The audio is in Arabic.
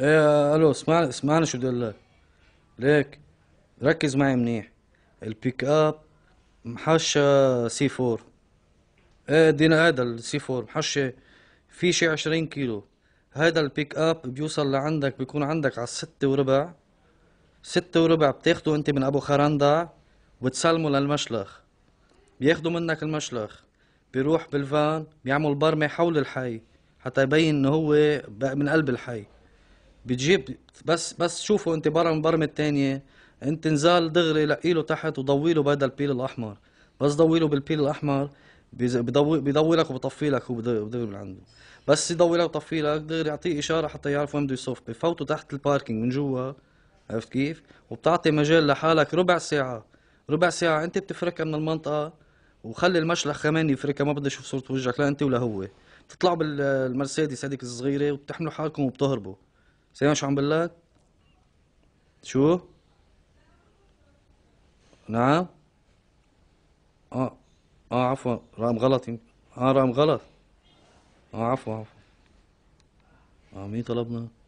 ايه الو اسمعني اسمعني شو بدي اقول لك ليك ركز معي منيح البيك اب محش سي فور ايه دينا هذا السي فور محش في شي عشرين كيلو هذا البيك اب بيوصل لعندك بيكون عندك على الستة وربع ستة وربع بتاخده انت من ابو خرندع وتسلمه للمشلخ بياخدوا منك المشلخ بيروح بالفان بيعمل برمة حول الحي حتى يبين انه هو من قلب الحي بتجيب بس بس شوفوا انت برا برمه الثانية انت نزال دغري لقيله تحت وضويله بهذا البيل الاحمر بس ضويله بالبيل الاحمر بضوي بضوي لك وبطفي لك وبدغري من عنده بس يضوي لك وبطفي لك دغري يعطيه اشاره حتى يعرف وين بده يصف بفوتوا تحت الباركينج من جوا عرفت كيف؟ وبتعطي مجال لحالك ربع ساعه ربع ساعه انت بتفركها من المنطقه وخلي المشلخ كمان يفركها ما بدي اشوف صوره وجهك لا انت ولا هو بتطلعوا بالمرسيدس هذيك الصغيره وبتحملوا حالكم وبتهربوا سمع شو عم بقول لك شو نعم اه اه عفوا رقم غلط يمكن اه رقم غلط اه عفوا عفوا اه مين طلبنا